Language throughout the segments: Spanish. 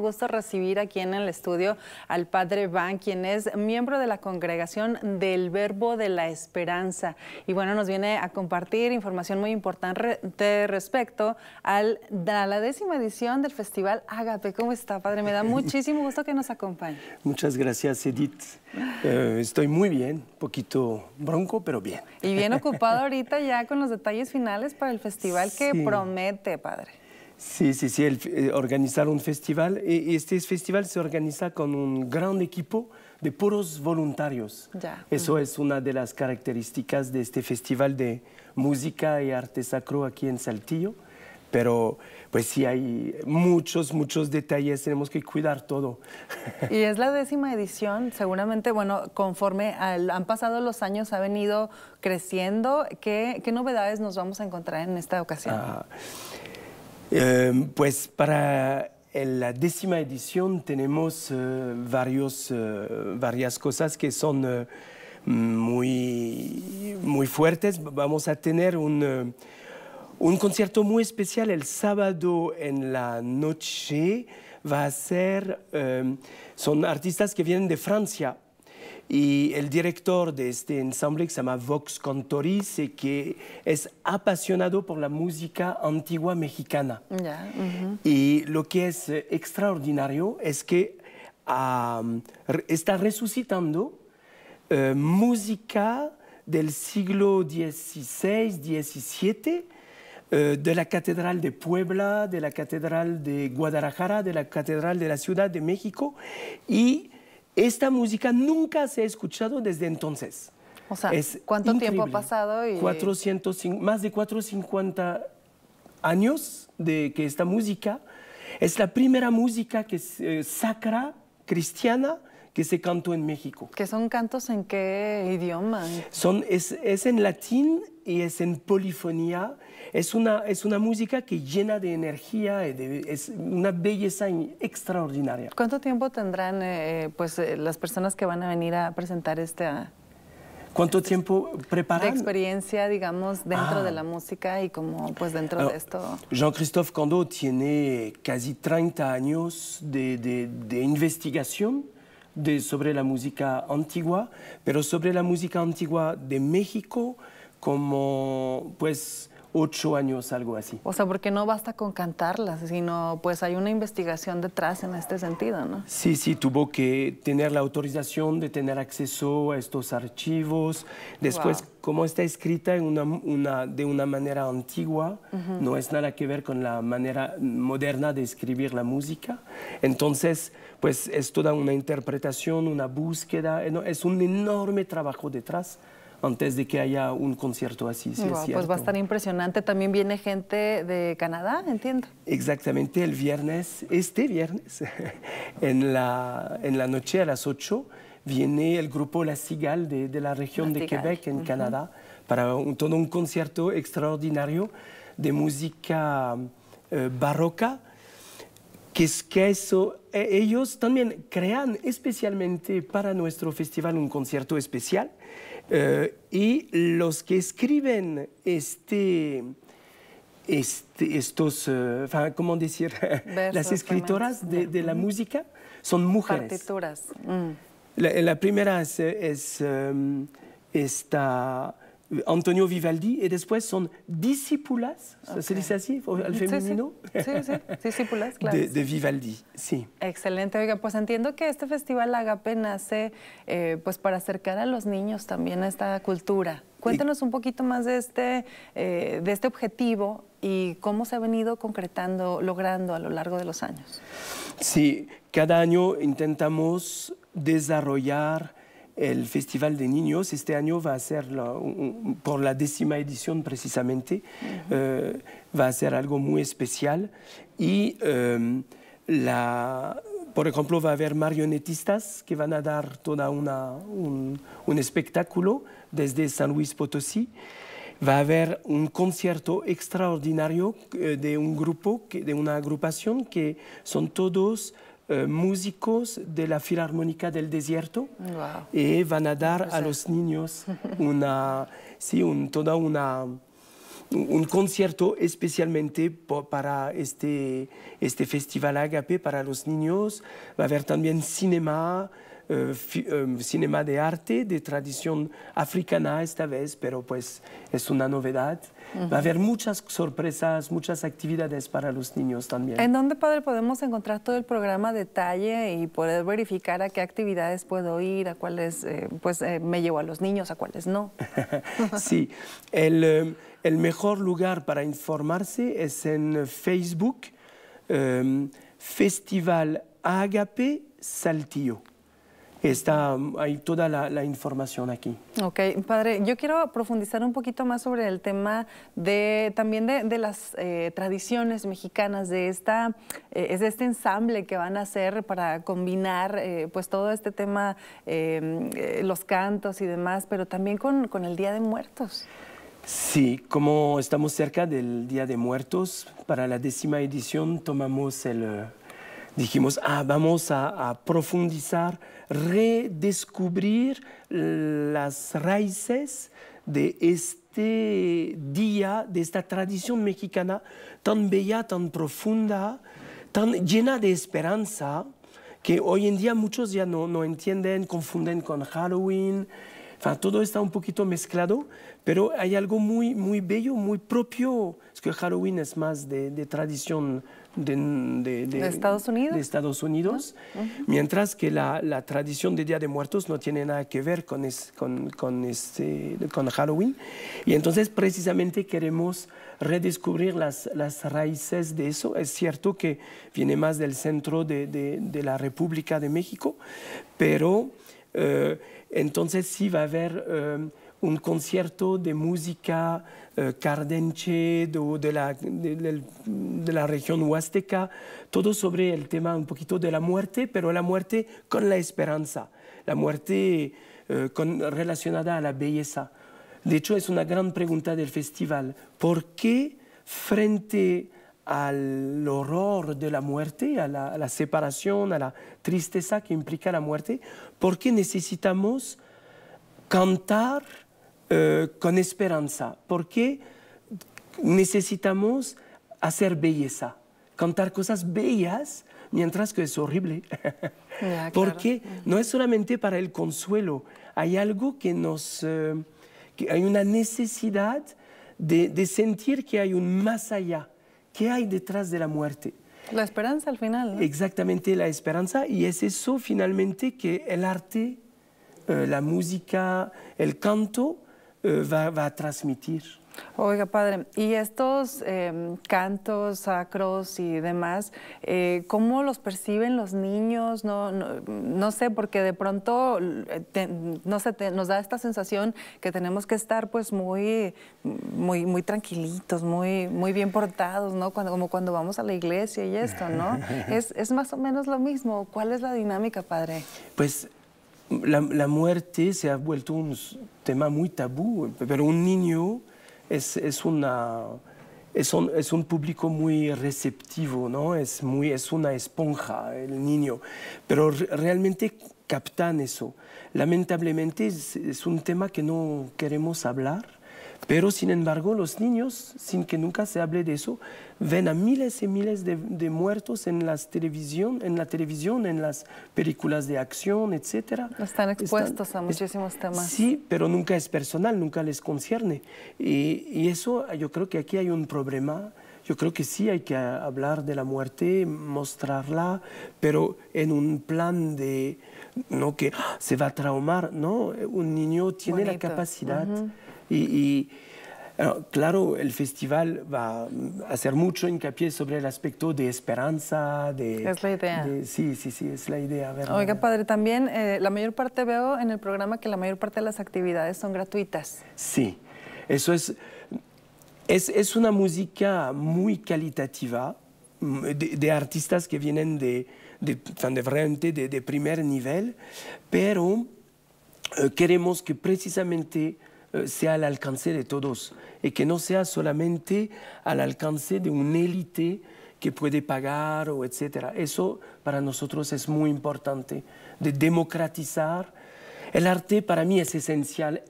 gusto recibir aquí en el estudio al padre Van, quien es miembro de la congregación del Verbo de la Esperanza. Y bueno, nos viene a compartir información muy importante respecto a la décima edición del Festival Agape. ¿Cómo está, padre? Me da muchísimo gusto que nos acompañe. Muchas gracias, Edith. Eh, estoy muy bien, poquito bronco, pero bien. Y bien ocupado ahorita ya con los detalles finales para el festival que promete, padre. Sí, sí, sí, el, eh, organizar un festival. Y e, este festival se organiza con un gran equipo de puros voluntarios. Ya. Eso es una de las características de este festival de música y arte sacro aquí en Saltillo. Pero pues sí hay muchos, muchos detalles, tenemos que cuidar todo. Y es la décima edición, seguramente, bueno, conforme han pasado los años, ha venido creciendo. ¿Qué, ¿Qué, novedades nos vamos a encontrar en esta ocasión? Ah. Em, pues para la décima edición tenemos eh, varios, eh, varias cosas que son eh, muy, fuertes. Vamos a tener un, un concierto muy especial el sábado en la noche. Va a ser, em, son artistas que vienen de Francia y el director de este ensamble, que se llama Vox es que es apasionado por la música antigua mexicana. Y lo que es eh, extraordinario es que está resucitando eh, música del siglo XVI, XVII, eh, de la Catedral de Puebla, de la Catedral de Guadalajara, de la Catedral de la Ciudad de México y esta música nunca se ha escuchado desde entonces. O sea, ¿cuánto tiempo ha pasado? Y... más de 450 años de que esta música es la primera música que eh, sacra cristiana que se cantó en México. ¿Que son cantos en qué idioma? Son, es, es en latín y es en polifonía es una, es una música que llena de energía, es una belleza extraordinaria. ¿Cuánto tiempo tendrán eh, eh, pues, eh, las personas que van a venir a presentar este...? Ah, ¿Cuánto este tiempo preparan? experiencia, digamos, dentro de ah. la música y como pues dentro ah, de esto. Jean-Christophe Condot tiene casi 30 años de, de, de investigación de, sobre la música antigua, pero sobre la música antigua de México como pues ocho años, algo así. O sea, porque no basta con cantarlas, sino pues hay una investigación detrás en este sentido, ¿no? Sí, sí, tuvo que tener la autorización de tener acceso a estos archivos. Después, como está escrita en de una manera antigua, no es nada que ver con la manera moderna de escribir la música. Entonces, pues es toda una interpretación, una búsqueda, eh, es un enorme trabajo detrás antes de que haya un concierto así. pues va a estar impresionante. También viene gente de Canadá, entiendo. Exactamente, el viernes, este viernes, en la, en la noche a las 8, viene el grupo La Cigal de, la región de Quebec, en Canadá, para un, todo un concierto extraordinario de música eh, barroca, que es que eso, e, ellos también crean especialmente para nuestro festival un concierto especial eh, y los que escriben este, este, estos, eh, ¿cómo decir? Las escritoras de, la música son mujeres. Partituras. Mm. La, primera es, em, esta Antonio Vivaldi y después son discípulas, se dice así, al femenino. Sí, sí, discípulas, claro. De, Vivaldi, sí. Excelente, oiga, pues entiendo que este festival Agape nace eh, pues para acercar a los niños también a esta cultura. Cuéntanos un poquito más de este, eh, de este objetivo y cómo se ha venido concretando, logrando a lo largo de los años. Sí, cada año intentamos desarrollar el Festival de Niños este año va a ser, por la décima edición precisamente, eh, va a ser algo muy especial. Y em, la, por ejemplo, va a haber marionetistas que van a dar todo un, un, espectáculo desde San Luis Potosí. Va a haber un concierto extraordinario eh, de un grupo, de una agrupación que son todos eh, músicos de la Filarmónica del Desierto y eh, van a dar a los niños una, sí, un, toda una, un concierto especialmente para este, este festival Agape para los niños. Va a haber también cinema, eh, eh, cinema de arte de tradición africana esta vez, pero pues es una novedad. Va a haber muchas sorpresas, muchas actividades para los niños también. ¿En dónde, padre, podemos encontrar todo el programa detalle y poder verificar a qué actividades puedo ir, a cuáles eh, pues, me llevo a los niños, a cuáles no? sí, el, mejor lugar para informarse es en Facebook, em, Festival Agape Saltillo está, hay toda la, información aquí. Ok, padre, yo quiero profundizar un poquito más sobre el tema de también de, las eh, tradiciones mexicanas, de, esta, eh, es este ensamble que van a hacer para combinar eh, pues todo este tema, los cantos y demás, pero también con, el Día de Muertos. Sí, como estamos cerca del Día de Muertos, para la décima edición tomamos el, dijimos, ah, vamos a profundizar redescubrir las raíces de este día, de esta tradición mexicana tan bella, tan profunda, tan llena de esperanza, que hoy en día muchos ya no, no entienden, confunden con Halloween. todo está un poquito mezclado, pero hay algo muy, muy bello, muy propio. Es que Halloween es más de, de tradición de, Estados Unidos, Estados Unidos ah, mientras que la, tradición de Día de Muertos no tiene nada que ver con, con, este, con Halloween. Y entonces precisamente queremos redescubrir las, las, raíces de eso. Es cierto que viene más del centro de, de, la República de México, pero eh, entonces sí va a haber eh, un concierto de música eh, cardenche de, de, la, de, la, región huasteca, todo sobre el tema un poquito de la muerte, pero la muerte con la esperanza, la muerte eh, con, relacionada a la belleza. De hecho, es una gran pregunta del festival. ¿Por qué frente al horror de la muerte, a la, a la separación, a la tristeza que implica la muerte, por qué necesitamos cantar eh, con esperanza, porque necesitamos hacer belleza, cantar cosas bellas, mientras que es horrible. porque no es solamente para el consuelo, hay algo que nos... Eh, que hay una necesidad de, sentir que hay un más allá, que hay detrás de la muerte. La esperanza al final. Exactamente, la esperanza, y es eso finalmente que el arte, eh, la música, el canto, eh, va, a transmitir. Oiga, padre, y estos em, cantos sacros y demás, eh, ¿cómo los perciben los niños? No, no, sé, porque de pronto eh, no sé, nos da esta sensación que tenemos que estar pues muy, muy, muy tranquilitos, muy, muy bien portados, ¿no? como cuando vamos a la iglesia y esto, ¿no? es, es más o menos lo mismo. ¿Cuál es la dinámica, padre? Pues la, muerte se ha vuelto un tema muy tabú, pero un niño es, es un, público muy receptivo, ¿no? Es, una esponja el niño, pero realmente captan eso. Lamentablemente es un tema que no queremos hablar pero sin embargo, los niños, sin que nunca se hable de eso, ven a miles y miles de, muertos en, las televisión, en la televisión, en las películas de acción, etc. Están expuestos a muchísimos temas. Sí, pero nunca es personal, nunca les concierne. Y, eso yo creo que aquí hay un problema yo creo que sí hay que hablar de la muerte, mostrarla, pero en un plan de no que ¡ah! se va a traumar, no, un niño tiene la capacidad y, ah, claro, el festival va a hacer mucho hincapié sobre el aspecto de esperanza. De, es la idea. sí, sí, sí, es la idea. Verdad. Oiga, padre, también eh, la mayor parte veo en el programa que la mayor parte de las actividades son gratuitas. Sí, eso es... Es, una música muy calitativa mm, de, artistas que vienen de, de, de, primer nivel, pero eh, queremos que precisamente eh, sea al alcance de todos y que no sea solamente al alcance de una élite que puede pagar o etcétera. Eso para nosotros es muy importante, de democratizar. El arte para mí es esencial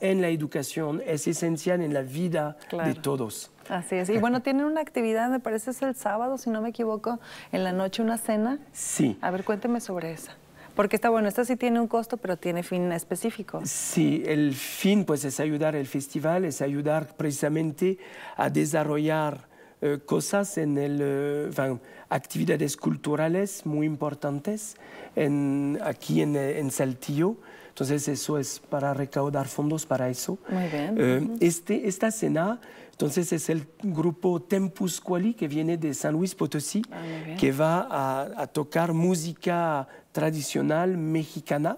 en la educación, es esencial en la vida de todos. Así es. Y bueno, tienen una actividad, me parece es el sábado, si no me equivoco, en la noche una cena. Sí. A ver, cuénteme sobre esa. Porque está bueno, esta sí tiene un costo, pero tiene fin específico. Sí, el fin pues es ayudar al festival, es ayudar precisamente a desarrollar eh, cosas en el, eh, actividades culturales muy importantes en, aquí en, eh, en Saltillo. Entonces eso es para recaudar fondos para eso. Muy bien. este, esta cena, entonces es el grupo Tempus Quali que viene de San Luis Potosí, ah, que va a, tocar música tradicional mexicana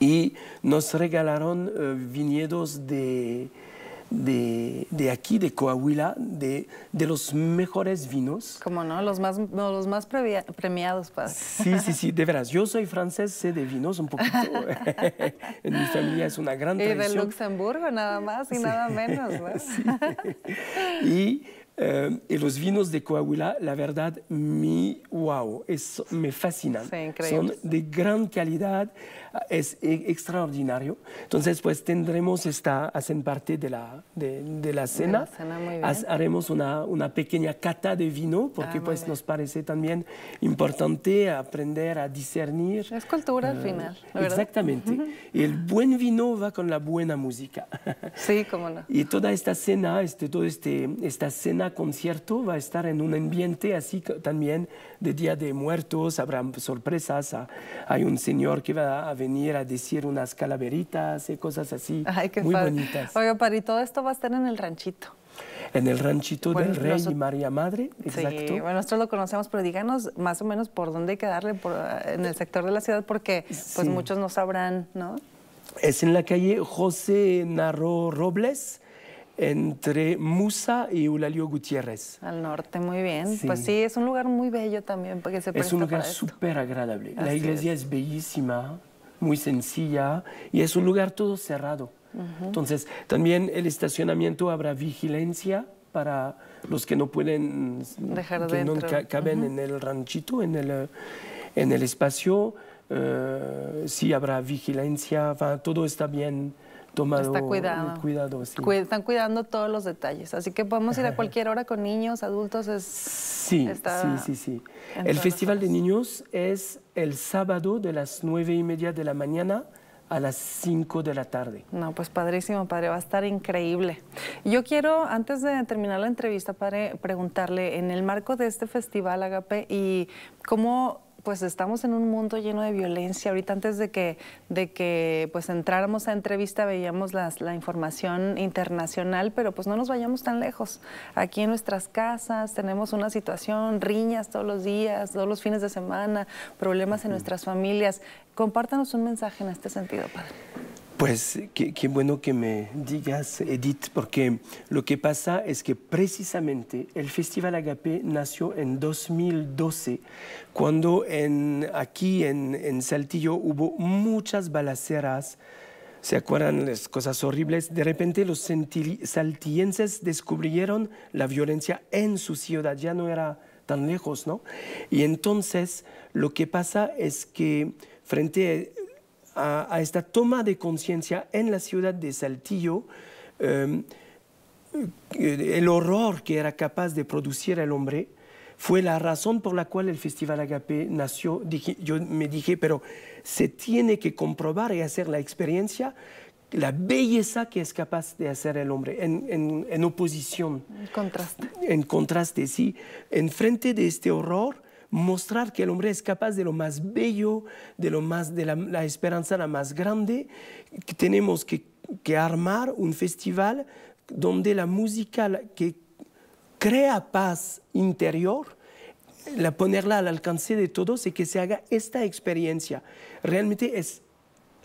y nos regalaron eh, viñedos de, de, aquí, de Coahuila, de, los mejores vinos. Como no, los más, los más premiados, pues. Sí, sí, sí, de veras. Yo soy francés, sé de vinos un poquito. en mi familia es una gran tradición. Y de Luxemburgo, nada más y nada menos. Y eh, y los vinos de Coahuila, la verdad, mi wow, es, me fascinan. Son de gran calidad, es e, extraordinario. Entonces, pues tendremos esta, hacen parte de la, de, la cena. haremos una, una, pequeña cata de vino, porque ah, pues nos parece también importante aprender a discernir. Es cultura al eh, final, Exactamente. el buen vino va con la buena música. Sí, cómo no. Y toda esta cena, este, toda este, esta cena concierto va a estar en un ambiente así también de Día de Muertos, habrá sorpresas, ah, hay un señor que va a venir a decir unas calaveritas y eh, cosas así, muy bonitas. Oiga, para y todo esto va a estar en el ranchito. En el ranchito del Rey y María Madre, exacto. Sí, bueno, nosotros lo conocemos, pero díganos más o menos por dónde hay que darle por, ah, en el sector de la ciudad, porque pues muchos no sabrán, ¿no? Es en la calle José Narro Robles, entre Musa y Eulalio Gutiérrez. Al norte, muy bien. Pues sí, es un lugar muy bello también porque Es un lugar súper agradable. la iglesia es. bellísima, muy sencilla y es un lugar todo cerrado. Entonces, también el estacionamiento habrá vigilancia para los que no pueden, Dejar que no caben en el ranchito, en el, en el espacio. Eh, sí habrá vigilancia, todo está bien está cuidado. están cuidando todos los detalles. Así que podemos ir a cualquier hora con niños, adultos. Es, sí, sí, sí, El Festival de Niños es el sábado de las nueve y media de la mañana a las 5 de la tarde. No, pues padrísimo, padre, va a estar increíble. Yo quiero, antes de terminar la entrevista, padre, preguntarle, en el marco de este festival Agape, y cómo pues estamos en un mundo lleno de violencia. Ahorita antes de que, de que pues entráramos a entrevista veíamos la información internacional, pero pues no nos vayamos tan lejos. Aquí en nuestras casas tenemos una situación, riñas todos los días, todos los fines de semana, problemas en nuestras familias. Compártanos un mensaje en este sentido, padre. Pues qué, bueno que me digas, Edith, porque lo que pasa es que precisamente el Festival Agape nació en 2012, cuando en, aquí en, en Saltillo hubo muchas balaceras. ¿Se acuerdan las cosas horribles? De repente los saltillenses descubrieron la violencia en su ciudad, ya no era tan lejos, ¿no? Y entonces lo que pasa es que frente a a, esta toma de conciencia en la ciudad de Saltillo em, eh, el horror que era capaz de producir el hombre fue la razón por la cual el Festival Agape nació. yo me dije, pero se tiene que comprobar y hacer la experiencia, la belleza que es capaz de hacer el hombre, en, oposición. En contraste. En contraste, sí. Enfrente de este horror, mostrar que el hombre es capaz de lo más bello, de, lo más, de la, esperanza la más grande, que tenemos que, armar un festival donde la música que crea paz interior, la ponerla al alcance de todos y que se haga esta experiencia. Realmente es,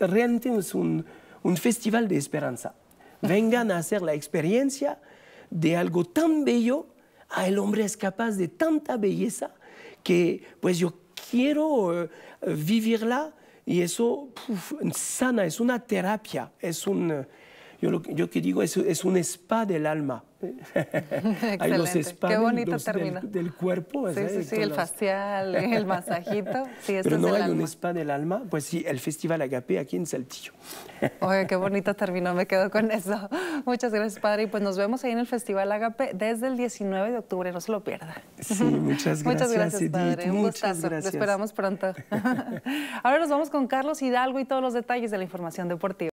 realmente un, un festival de esperanza. Vengan a hacer la experiencia de algo tan bello, ah, el hombre es capaz de tanta belleza que pues yo quiero eh, vivirla y eso sana, es una terapia, es un eh, yo, lo, yo que digo es, es un spa del alma. Hay los Qué del, del, cuerpo. Sí, sí, sí, el facial, el masajito. Sí, este Pero no es hay un spa del alma, pues sí, el Festival Agape aquí en Saltillo. Oye, qué bonito terminó, me quedo con eso. Muchas gracias, padre. Y pues nos vemos ahí en el Festival Agape desde el 19 de octubre, no se lo pierda. Sí, muchas gracias. muchas gracias, padre. muchas, un Te esperamos pronto. Ahora nos vamos con Carlos Hidalgo y todos los detalles de la información deportiva.